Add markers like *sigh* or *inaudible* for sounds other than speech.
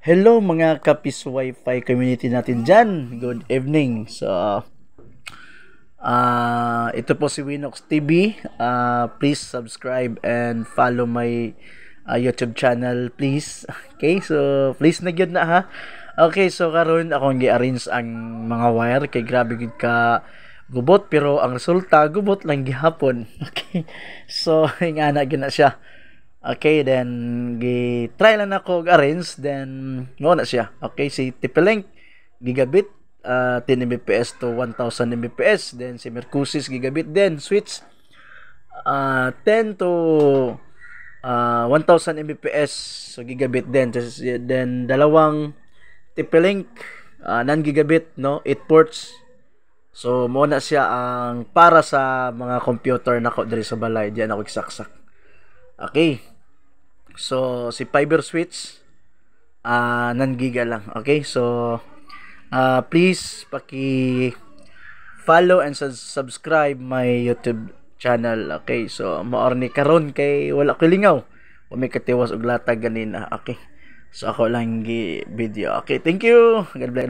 Hello mga Kapis Wi-Fi community natin dyan. Good evening. So, uh, ito po si Winox TV. Uh, ah, please subscribe and follow my uh, YouTube channel, please. *laughs* Okay, so please na na ha. Okay, so karon akong gi-arrange ang mga wire kay grabe gid ka gubot pero ang resulta gubot lang gihapon. *laughs* Okay. So, *laughs* ingana gina siya. Okay, then gi-try lang ako arrange then no na siya. Okay, si TP-Link gigabit uh, ah, 10 Mbps to 1000 Mbps then si Mercusis gigabit then switch uh, ah, 10 to uh, ah, 1000 Mbps so gigabit then then dalawang TP-Link uh, non gigabit no 8 ports so mo na siya ang para sa mga computer nako diri sa balay diyan ako eksaksak Okay. So, si Fiber Switch, uh, ah, nan giga lang. Okay, so, uh, please, paki follow and subscribe my YouTube channel. Okay, so, maorni karon kay wala kilingaw. Umikatiwas og latag ganina. Okay. So, ako lang gi video. Okay, thank you. God bless.